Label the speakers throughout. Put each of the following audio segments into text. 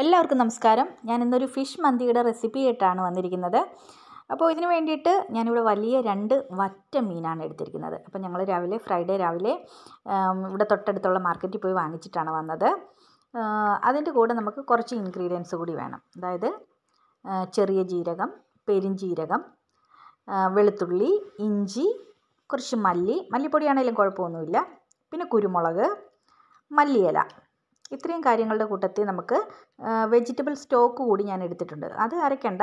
Speaker 1: എല്ലാവർക്കും നമസ്കാരം ഞാൻ ഇന്നൊരു ഫിഷ് മന്തിയുടെ റെസിപ്പി ആയിട്ടാണ് വന്നിരിക്കുന്നത് അപ്പോൾ ഇതിന് വേണ്ടിയിട്ട് ഞാനിവിടെ വലിയ രണ്ട് വറ്റ മീനാണ് എടുത്തിരിക്കുന്നത് അപ്പോൾ ഞങ്ങൾ രാവിലെ ഫ്രൈഡേ രാവിലെ ഇവിടെ തൊട്ടടുത്തുള്ള മാർക്കറ്റിൽ പോയി വാങ്ങിച്ചിട്ടാണ് വന്നത് അതിൻ്റെ കൂടെ നമുക്ക് കുറച്ച് ഇൻഗ്രീഡിയൻസ് കൂടി വേണം അതായത് ചെറിയ ജീരകം പെരിഞ്ചീരകം വെളുത്തുള്ളി ഇഞ്ചി കുറച്ച് മല്ലി മല്ലിപ്പൊടിയാണെങ്കിലും കുഴപ്പമൊന്നുമില്ല പിന്നെ കുരുമുളക് മല്ലിയില ഇത്രയും കാര്യങ്ങളുടെ കൂട്ടത്തിൽ നമുക്ക് വെജിറ്റബിൾ സ്റ്റോക്ക് കൂടി ഞാൻ എടുത്തിട്ടുണ്ട് അത് അരയ്ക്കണ്ട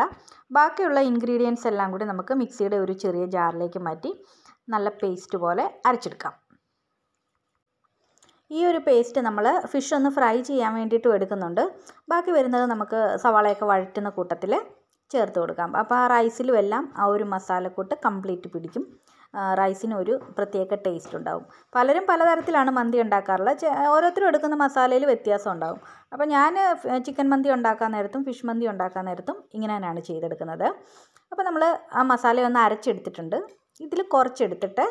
Speaker 1: ബാക്കിയുള്ള ഇൻഗ്രീഡിയൻസ് എല്ലാം കൂടി നമുക്ക് മിക്സിയുടെ ഒരു ചെറിയ ജാറിലേക്ക് മാറ്റി നല്ല പേസ്റ്റ് പോലെ അരച്ചെടുക്കാം ഈ ഒരു പേസ്റ്റ് നമ്മൾ ഫിഷ് ഒന്ന് ഫ്രൈ ചെയ്യാൻ വേണ്ടിയിട്ടും എടുക്കുന്നുണ്ട് ബാക്കി വരുന്നത് നമുക്ക് സവാളയൊക്കെ വഴറ്റുന്ന കൂട്ടത്തിൽ ചേർത്ത് കൊടുക്കാം അപ്പോൾ ആ റൈസിലും എല്ലാം ആ ഒരു മസാലക്കൂട്ട് കംപ്ലീറ്റ് പിടിക്കും റൈസിന് ഒരു പ്രത്യേക ടേസ്റ്റ് ഉണ്ടാവും പലരും പലതരത്തിലാണ് മന്തി ഉണ്ടാക്കാറുള്ളത് ഓരോരുത്തരും എടുക്കുന്ന മസാലയിൽ വ്യത്യാസം ഉണ്ടാവും അപ്പോൾ ഞാൻ ചിക്കൻ മന്തി ഉണ്ടാക്കാൻ നേരത്തും ഫിഷ് മന്തി ഉണ്ടാക്കാൻ നേരത്തും ഇങ്ങനെ തന്നെയാണ് ചെയ്തെടുക്കുന്നത് അപ്പോൾ നമ്മൾ ആ മസാല ഒന്ന് അരച്ചെടുത്തിട്ടുണ്ട് ഇതിൽ കുറച്ചെടുത്തിട്ട്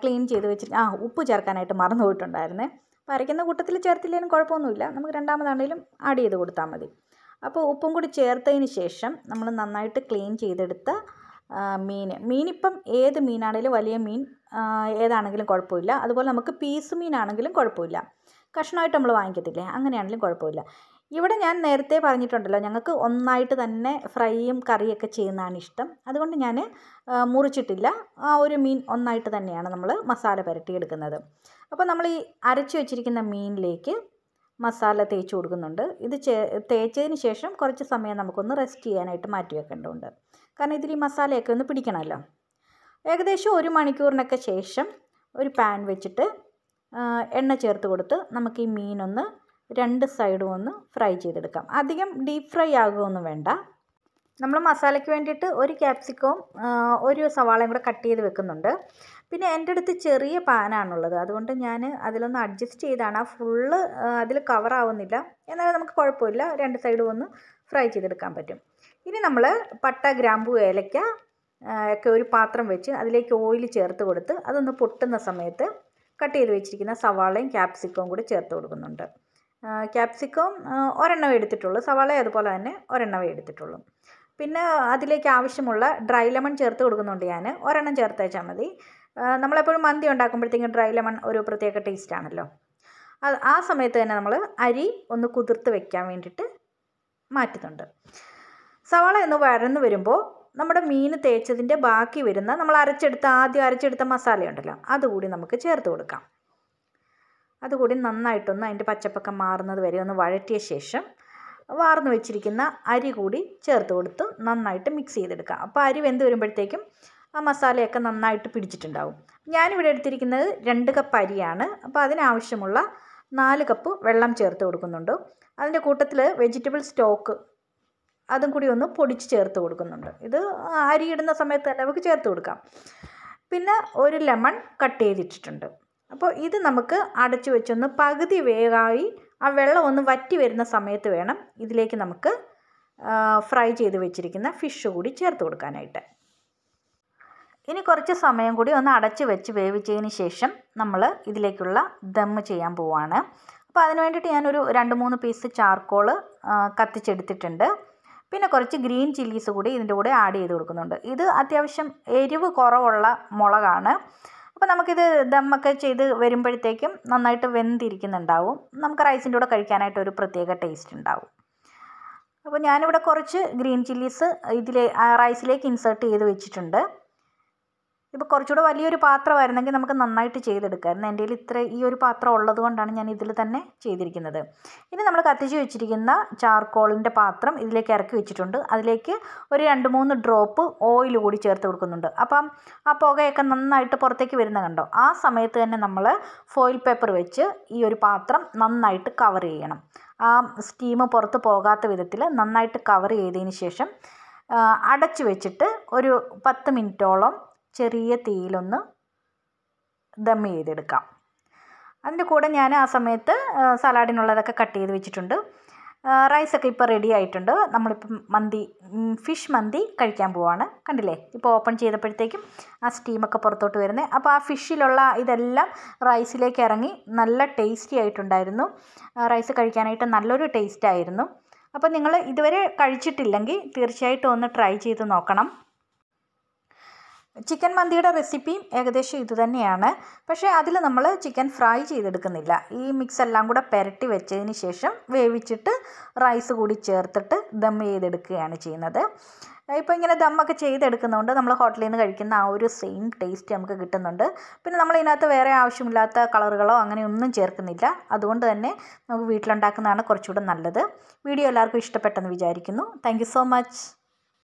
Speaker 1: ക്ലീൻ ചെയ്ത് വെച്ചിട്ട് ആ ഉപ്പ് ചേർക്കാനായിട്ട് മറന്നു പോയിട്ടുണ്ടായിരുന്നേ അപ്പോൾ അരയ്ക്കുന്ന കൂട്ടത്തിൽ ചേർത്തില്ലേലും കുഴപ്പമൊന്നുമില്ല നമുക്ക് രണ്ടാമതാണെങ്കിലും ആഡ് ചെയ്ത് കൊടുത്താൽ മതി അപ്പോൾ ഉപ്പും കൂടി ചേർത്തതിന് ശേഷം നമ്മൾ നന്നായിട്ട് ക്ലീൻ ചെയ്തെടുത്ത മീൻ മീനിപ്പം ഏത് മീനാണെങ്കിലും വലിയ മീൻ ഏതാണെങ്കിലും കുഴപ്പമില്ല അതുപോലെ നമുക്ക് പീസ് മീനാണെങ്കിലും കുഴപ്പമില്ല കഷ്ണമായിട്ട് നമ്മൾ വാങ്ങിക്കത്തില്ലേ അങ്ങനെയാണെങ്കിലും കുഴപ്പമില്ല ഇവിടെ ഞാൻ നേരത്തെ പറഞ്ഞിട്ടുണ്ടല്ലോ ഞങ്ങൾക്ക് ഒന്നായിട്ട് തന്നെ ഫ്രൈയും കറിയൊക്കെ ചെയ്യുന്നതാണ് ഇഷ്ടം അതുകൊണ്ട് ഞാൻ മുറിച്ചിട്ടില്ല ആ ഒരു മീൻ ഒന്നായിട്ട് തന്നെയാണ് നമ്മൾ മസാല പുരട്ടിയെടുക്കുന്നത് അപ്പോൾ നമ്മൾ ഈ അരച്ചു വെച്ചിരിക്കുന്ന മീനിലേക്ക് മസാല തേച്ച് കൊടുക്കുന്നുണ്ട് ഇത് തേച്ചതിന് ശേഷം കുറച്ച് സമയം നമുക്കൊന്ന് റെസ്റ്റ് ചെയ്യാനായിട്ട് മാറ്റി വെക്കേണ്ടതുണ്ട് കാരണം ഇതിൽ ഈ മസാലയൊക്കെ ഒന്ന് പിടിക്കണമല്ലോ ഏകദേശം ഒരു മണിക്കൂറിനൊക്കെ ശേഷം ഒരു പാൻ വെച്ചിട്ട് എണ്ണ ചേർത്ത് കൊടുത്ത് നമുക്ക് ഈ മീനൊന്ന് രണ്ട് സൈഡും ഒന്ന് ഫ്രൈ ചെയ്തെടുക്കാം അധികം ഡീപ്പ് ഫ്രൈ ആകുമൊന്നും വേണ്ട നമ്മൾ മസാലയ്ക്ക് വേണ്ടിയിട്ട് ഒരു ക്യാപ്സിക്കവും ഒരു സവാളയും കൂടെ കട്ട് ചെയ്ത് വെക്കുന്നുണ്ട് പിന്നെ എൻ്റെ അടുത്ത് ചെറിയ പാനാണുള്ളത് അതുകൊണ്ട് ഞാൻ അതിലൊന്ന് അഡ്ജസ്റ്റ് ചെയ്താണ് ആ ഫുള്ള് അതിൽ കവറാവുന്നില്ല എന്നാലും നമുക്ക് കുഴപ്പമില്ല രണ്ട് സൈഡും ഒന്ന് ഫ്രൈ ചെയ്തെടുക്കാൻ പറ്റും ഇനി നമ്മൾ പട്ട ഗ്രാമ്പു ഏലയ്ക്ക ഒക്കെ ഒരു പാത്രം വെച്ച് അതിലേക്ക് ഓയിൽ ചേർത്ത് കൊടുത്ത് അതൊന്ന് പൊട്ടുന്ന സമയത്ത് കട്ട് ചെയ്ത് വെച്ചിരിക്കുന്ന സവാളയും ക്യാപ്സിക്കവും കൂടി ചേർത്ത് കൊടുക്കുന്നുണ്ട് ക്യാപ്സിക്കവും ഒരെണ്ണമേ എടുത്തിട്ടുള്ളൂ സവാളയും അതുപോലെ തന്നെ ഒരെണ്ണമേ എടുത്തിട്ടുള്ളൂ പിന്നെ അതിലേക്ക് ആവശ്യമുള്ള ഡ്രൈ ലെമൺ ചേർത്ത് കൊടുക്കുന്നുണ്ട് ഞാൻ ഒരെണ്ണം ചേർത്ത് വെച്ചാൽ മതി നമ്മളെപ്പോഴും മന്തി ഉണ്ടാക്കുമ്പോഴത്തേക്കും ഡ്രൈ ലെമൺ ഒരു പ്രത്യേക ടേസ്റ്റ് ആണല്ലോ അത് ആ സമയത്ത് തന്നെ നമ്മൾ അരി ഒന്ന് കുതിർത്ത് വെക്കാൻ വേണ്ടിയിട്ട് മാറ്റുന്നുണ്ട് സവാള എന്ന് വരന്ന് വരുമ്പോൾ നമ്മുടെ മീൻ തേച്ചതിൻ്റെ ബാക്കി വരുന്ന നമ്മൾ അരച്ചെടുത്ത ആദ്യം അരച്ചെടുത്ത മസാലയുണ്ടല്ലോ അതുകൂടി നമുക്ക് ചേർത്ത് കൊടുക്കാം അതുകൂടി നന്നായിട്ടൊന്ന് അതിൻ്റെ പച്ചപ്പൊക്കെ മാറുന്നത് വരെ ഒന്ന് വഴറ്റിയ ശേഷം വാർന്നു വെച്ചിരിക്കുന്ന അരി കൂടി ചേർത്ത് കൊടുത്ത് നന്നായിട്ട് മിക്സ് ചെയ്തെടുക്കുക അപ്പോൾ അരി വെന്ത് വരുമ്പോഴത്തേക്കും ആ മസാലയൊക്കെ നന്നായിട്ട് പിടിച്ചിട്ടുണ്ടാവും ഞാനിവിടെ എടുത്തിരിക്കുന്നത് രണ്ട് കപ്പ് അരിയാണ് അപ്പോൾ അതിനാവശ്യമുള്ള നാല് കപ്പ് വെള്ളം ചേർത്ത് കൊടുക്കുന്നുണ്ട് അതിൻ്റെ കൂട്ടത്തിൽ വെജിറ്റബിൾ സ്റ്റോക്ക് അതും കൂടി ഒന്ന് പൊടിച്ച് ചേർത്ത് കൊടുക്കുന്നുണ്ട് ഇത് അരി ഇടുന്ന സമയത്ത് തന്നെ നമുക്ക് ചേർത്ത് കൊടുക്കാം പിന്നെ ഒരു ലെമൺ കട്ട് ചെയ്തിട്ടിട്ടുണ്ട് അപ്പോൾ ഇത് നമുക്ക് അടച്ചു വെച്ചൊന്ന് പകുതി വേഗമായി ആ വെള്ളം ഒന്ന് വറ്റി വരുന്ന സമയത്ത് വേണം ഇതിലേക്ക് നമുക്ക് ഫ്രൈ ചെയ്ത് വെച്ചിരിക്കുന്ന ഫിഷ് കൂടി ചേർത്ത് കൊടുക്കാനായിട്ട് ഇനി കുറച്ച് സമയം കൂടി ഒന്ന് അടച്ച് വെച്ച് വേവിച്ചതിന് ശേഷം നമ്മൾ ഇതിലേക്കുള്ള ദം ചെയ്യാൻ പോവാണ് അപ്പോൾ അതിന് വേണ്ടിയിട്ട് ഞാനൊരു രണ്ട് മൂന്ന് പീസ് ചാർക്കോൾ കത്തിച്ചെടുത്തിട്ടുണ്ട് പിന്നെ കുറച്ച് ഗ്രീൻ ചില്ലീസ് കൂടി ഇതിൻ്റെ കൂടെ ആഡ് ചെയ്ത് കൊടുക്കുന്നുണ്ട് ഇത് അത്യാവശ്യം എരിവ് കുറവുള്ള മുളകാണ് അപ്പോൾ നമുക്കിത് ദമ്മൊക്കെ ചെയ്ത് വരുമ്പോഴത്തേക്കും നന്നായിട്ട് വെന്തിരിക്കുന്നുണ്ടാവും നമുക്ക് റൈസിൻ്റെ കൂടെ കഴിക്കാനായിട്ട് ഒരു പ്രത്യേക ടേസ്റ്റ് ഉണ്ടാവും അപ്പോൾ ഞാനിവിടെ കുറച്ച് ഗ്രീൻ ചില്ലീസ് ഇതിലെ റൈസിലേക്ക് ഇൻസേർട്ട് ചെയ്ത് വെച്ചിട്ടുണ്ട് ഇപ്പോൾ കുറച്ചുകൂടെ വലിയൊരു പാത്രമായിരുന്നെങ്കിൽ നമുക്ക് നന്നായിട്ട് ചെയ്തെടുക്കാമായിരുന്നു എൻ്റെ കയ്യിൽ ഇത്ര ഈ ഒരു പാത്രം ഉള്ളത് കൊണ്ടാണ് ഞാൻ ഇതിൽ തന്നെ ചെയ്തിരിക്കുന്നത് ഇനി നമ്മൾ കത്തിച്ച് വെച്ചിരിക്കുന്ന ചാർക്കോളിൻ്റെ പാത്രം ഇതിലേക്ക് ഇറക്കി വെച്ചിട്ടുണ്ട് അതിലേക്ക് ഒരു രണ്ട് മൂന്ന് ഡ്രോപ്പ് ഓയിൽ കൂടി ചേർത്ത് കൊടുക്കുന്നുണ്ട് അപ്പം ആ പുകയൊക്കെ നന്നായിട്ട് പുറത്തേക്ക് വരുന്ന കണ്ടോ ആ സമയത്ത് തന്നെ നമ്മൾ ഫോയിൽ പേപ്പർ വെച്ച് ഈ ഒരു പാത്രം നന്നായിട്ട് കവർ ചെയ്യണം ആ സ്റ്റീം പുറത്ത് പോകാത്ത വിധത്തിൽ നന്നായിട്ട് കവർ ചെയ്തതിന് ശേഷം അടച്ചു വെച്ചിട്ട് ഒരു പത്ത് മിനിറ്റോളം ചെറിയ തീയിലൊന്ന് ദം ചെയ്തെടുക്കാം അതിൻ്റെ കൂടെ ഞാൻ ആ സമയത്ത് സലാഡിനുള്ളതൊക്കെ കട്ട് ചെയ്ത് വെച്ചിട്ടുണ്ട് റൈസൊക്കെ ഇപ്പോൾ റെഡി ആയിട്ടുണ്ട് നമ്മളിപ്പം മന്തി ഫിഷ് മന്തി കഴിക്കാൻ പോവാണ് കണ്ടില്ലേ ഇപ്പോൾ ഓപ്പൺ ചെയ്തപ്പോഴത്തേക്കും ആ സ്റ്റീമൊക്കെ പുറത്തോട്ട് വരുന്നത് അപ്പോൾ ആ ഫിഷിലുള്ള ഇതെല്ലാം റൈസിലേക്ക് ഇറങ്ങി നല്ല ടേസ്റ്റി ആയിട്ടുണ്ടായിരുന്നു റൈസ് കഴിക്കാനായിട്ട് നല്ലൊരു ടേസ്റ്റ് ആയിരുന്നു അപ്പോൾ നിങ്ങൾ ഇതുവരെ കഴിച്ചിട്ടില്ലെങ്കിൽ തീർച്ചയായിട്ടും ഒന്ന് ട്രൈ ചെയ്ത് നോക്കണം ചിക്കൻ മന്തിയുടെ റെസിപ്പിയും ഏകദേശം ഇതുതന്നെയാണ് പക്ഷേ അതിൽ നമ്മൾ ചിക്കൻ ഫ്രൈ ചെയ്തെടുക്കുന്നില്ല ഈ മിക്സ് എല്ലാം കൂടെ പുരട്ടി വെച്ചതിന് ശേഷം വേവിച്ചിട്ട് റൈസ് കൂടി ചേർത്തിട്ട് ദം ചെയ്തെടുക്കുകയാണ് ചെയ്യുന്നത് ഇപ്പോൾ ഇങ്ങനെ ദമ്മൊക്കെ ചെയ്തെടുക്കുന്നതുകൊണ്ട് നമ്മൾ ഹോട്ടലിൽ നിന്ന് കഴിക്കുന്ന ആ ഒരു സെയിം ടേസ്റ്റ് നമുക്ക് കിട്ടുന്നുണ്ട് പിന്നെ നമ്മൾ ഇതിനകത്ത് വേറെ ആവശ്യമില്ലാത്ത കളറുകളോ അങ്ങനെ ഒന്നും ചേർക്കുന്നില്ല അതുകൊണ്ട് തന്നെ നമുക്ക് വീട്ടിലുണ്ടാക്കുന്നതാണ് കുറച്ചുകൂടെ നല്ലത് വീഡിയോ എല്ലാവർക്കും ഇഷ്ടപ്പെട്ടെന്ന് വിചാരിക്കുന്നു താങ്ക് സോ മച്ച്